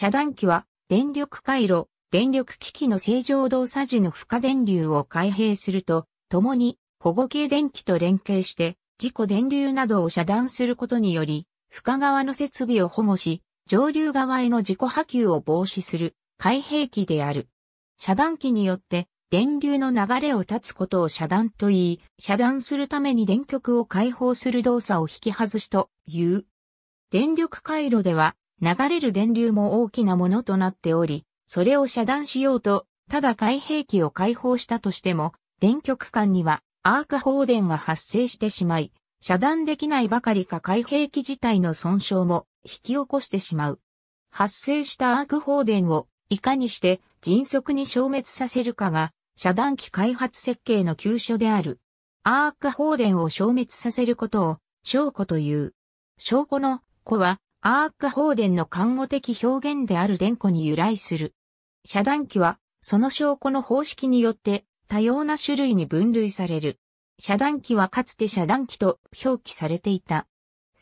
遮断機は、電力回路、電力機器の正常動作時の負荷電流を開閉すると、共に保護系電気と連携して、自己電流などを遮断することにより、負荷側の設備を保護し、上流側への自己波及を防止する開閉器である。遮断機によって電流の流れを断つことを遮断と言い、遮断するために電極を解放する動作を引き外しという。電力回路では流れる電流も大きなものとなっており、それを遮断しようと、ただ開閉器を開放したとしても、電極間にはアーク放電が発生してしまい、遮断できないばかりか開閉器自体の損傷も引き起こしてしまう。発生したアーク放電をいかにして迅速に消滅させるかが遮断機開発設計の急所である。アーク放電を消滅させることを証拠という。証拠の子はアーク放電の看護的表現である電弧に由来する。遮断器は、その証拠の方式によって多様な種類に分類される。遮断器はかつて遮断器と表記されていた。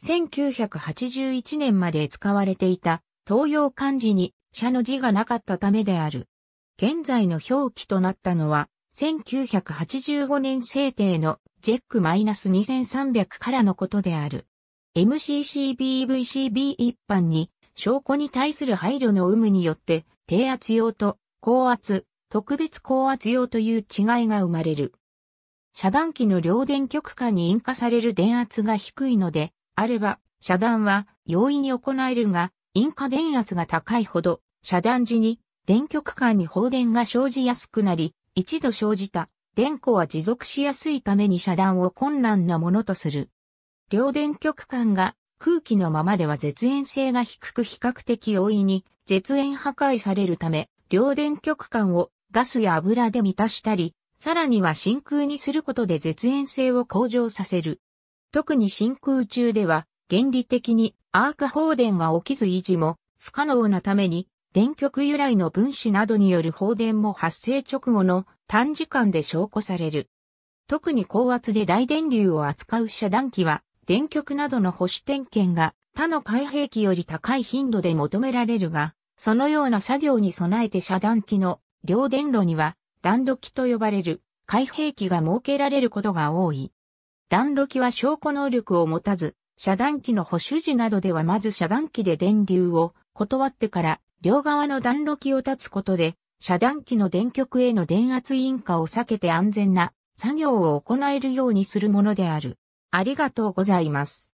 1981年まで使われていた東洋漢字に遮の字がなかったためである。現在の表記となったのは、1985年制定のジェック -2300 からのことである。MCCBVCB 一般に証拠に対する配慮の有無によって低圧用と高圧、特別高圧用という違いが生まれる。遮断機の両電極下に引火される電圧が低いので、あれば遮断は容易に行えるが、引火電圧が高いほど遮断時に電極間に放電が生じやすくなり、一度生じた電弧は持続しやすいために遮断を困難なものとする。両電極管が空気のままでは絶縁性が低く比較的容易に絶縁破壊されるため、両電極管をガスや油で満たしたり、さらには真空にすることで絶縁性を向上させる。特に真空中では原理的にアーク放電が起きず維持も不可能なために電極由来の分子などによる放電も発生直後の短時間で証拠される。特に高圧で大電流を扱う遮断機は電極などの保守点検が他の開閉器より高い頻度で求められるが、そのような作業に備えて遮断機の両電路には段炉機と呼ばれる開閉器が設けられることが多い。段炉機は証拠能力を持たず、遮断機の保守時などではまず遮断機で電流を断ってから両側の段炉機を立つことで、遮断機の電極への電圧引火を避けて安全な作業を行えるようにするものである。ありがとうございます。